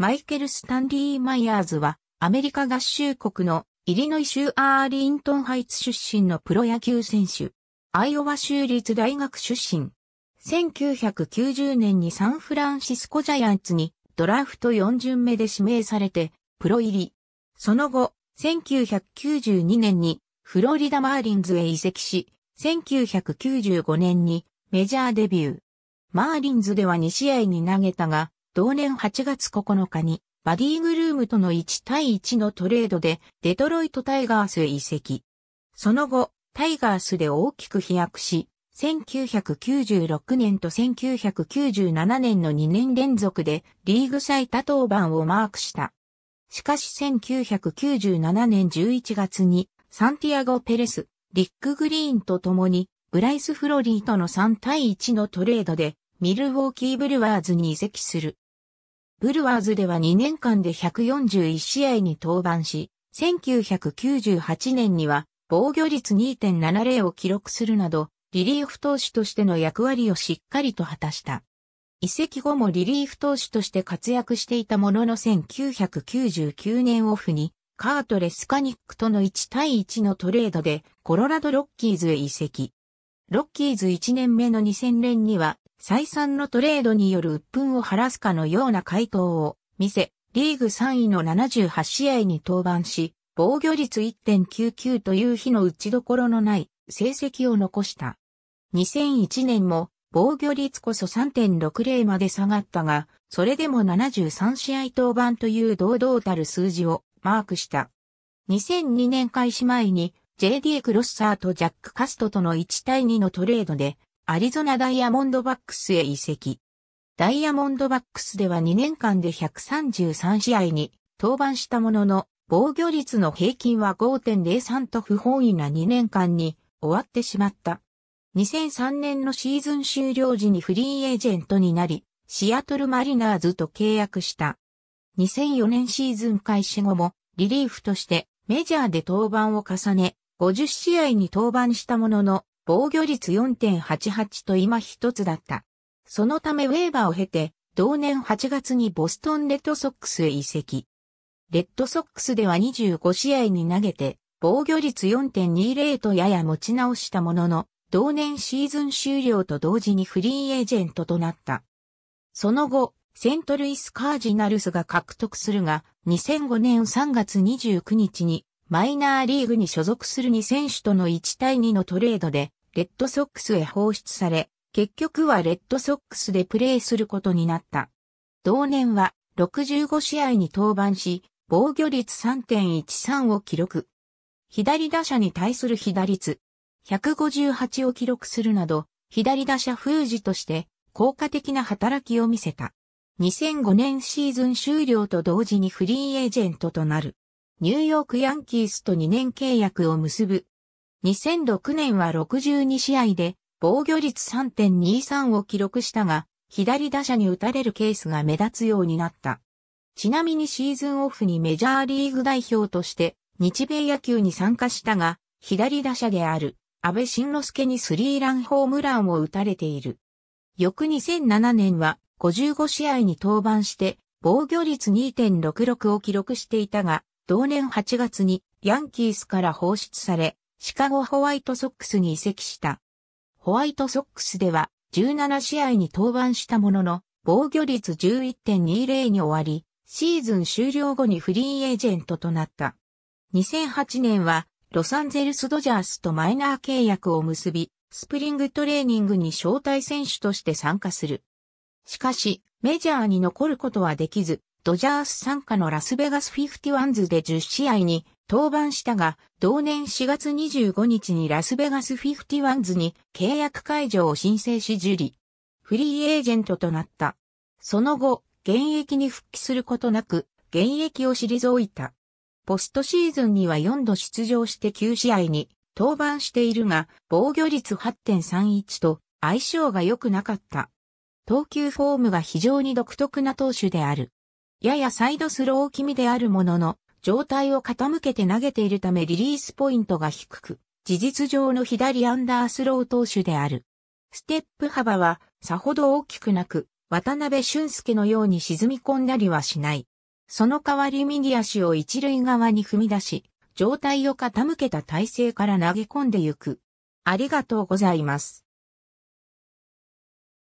マイケル・スタンリー・マイヤーズは、アメリカ合衆国のイリノイ州アーリントンハイツ出身のプロ野球選手。アイオワ州立大学出身。1990年にサンフランシスコジャイアンツにドラフト4巡目で指名されて、プロ入り。その後、1992年にフロリダマーリンズへ移籍し、1995年にメジャーデビュー。マーリンズでは2試合に投げたが、同年8月9日にバディグルームとの1対1のトレードでデトロイトタイガースへ移籍。その後、タイガースで大きく飛躍し、1996年と1997年の2年連続でリーグ最多登板をマークした。しかし1997年11月にサンティアゴ・ペレス、リック・グリーンと共にブライス・フロリーとの3対1のトレードでミルウォーキー・ブルワーズに移籍する。ブルワーズでは2年間で141試合に登板し、1998年には防御率2.70を記録するなど、リリーフ投手としての役割をしっかりと果たした。移籍後もリリーフ投手として活躍していたものの1999年オフに、カートレス・カニックとの1対1のトレードで、コロラド・ロッキーズへ移籍。ロッキーズ1年目の2000年には再三のトレードによる鬱憤を晴らすかのような回答を見せ、リーグ3位の78試合に登板し、防御率1.99という日の打ちどころのない成績を残した。2001年も防御率こそ3.60まで下がったが、それでも73試合登板という堂々たる数字をマークした。2002年開始前に JD クロッサーとジャック・カストとの1対2のトレードでアリゾナダイヤモンドバックスへ移籍。ダイヤモンドバックスでは2年間で133試合に登板したものの、防御率の平均は5.03と不本意な2年間に終わってしまった。2003年のシーズン終了時にフリーエージェントになり、シアトルマリナーズと契約した。2004年シーズン開始後もリリーフとしてメジャーで登板を重ね、50試合に登板したものの、防御率4.88と今一つだった。そのためウェーバーを経て、同年8月にボストンレッドソックスへ移籍。レッドソックスでは25試合に投げて、防御率4.20とやや持ち直したものの、同年シーズン終了と同時にフリーエージェントとなった。その後、セントルイスカージナルスが獲得するが、2005年3月29日にマイナーリーグに所属する2選手との1対2のトレードでレッドソックスへ放出され、結局はレッドソックスでプレーすることになった。同年は65試合に登板し、防御率3.13を記録。左打者に対する被打率158を記録するなど、左打者封じとして効果的な働きを見せた。2005年シーズン終了と同時にフリーエージェントとなる。ニューヨークヤンキースと2年契約を結ぶ2006年は62試合で防御率3.23を記録したが、左打者に打たれるケースが目立つようになった。ちなみにシーズンオフにメジャーリーグ代表として日米野球に参加したが、左打者である安倍晋之助にスリーランホームランを打たれている。翌2007年は55試合に登板して防御率2.66を記録していたが、同年8月にヤンキースから放出され、シカゴホワイトソックスに移籍した。ホワイトソックスでは17試合に登板したものの、防御率11.20に終わり、シーズン終了後にフリーエージェントとなった。2008年はロサンゼルスドジャースとマイナー契約を結び、スプリングトレーニングに招待選手として参加する。しかし、メジャーに残ることはできず、ドジャース参加のラスベガスフィフティワンズで10試合に登板したが、同年4月25日にラスベガスフィフティワンズに契約解除を申請し受理。フリーエージェントとなった。その後、現役に復帰することなく、現役を退いた。ポストシーズンには4度出場して9試合に登板しているが、防御率8.31と相性が良くなかった。投球フォームが非常に独特な投手である。ややサイドスロー気味であるものの、状態を傾けて投げているためリリースポイントが低く、事実上の左アンダースロー投手である。ステップ幅はさほど大きくなく、渡辺俊介のように沈み込んだりはしない。その代わり右足を一塁側に踏み出し、状態を傾けた体勢から投げ込んでゆく。ありがとうございます。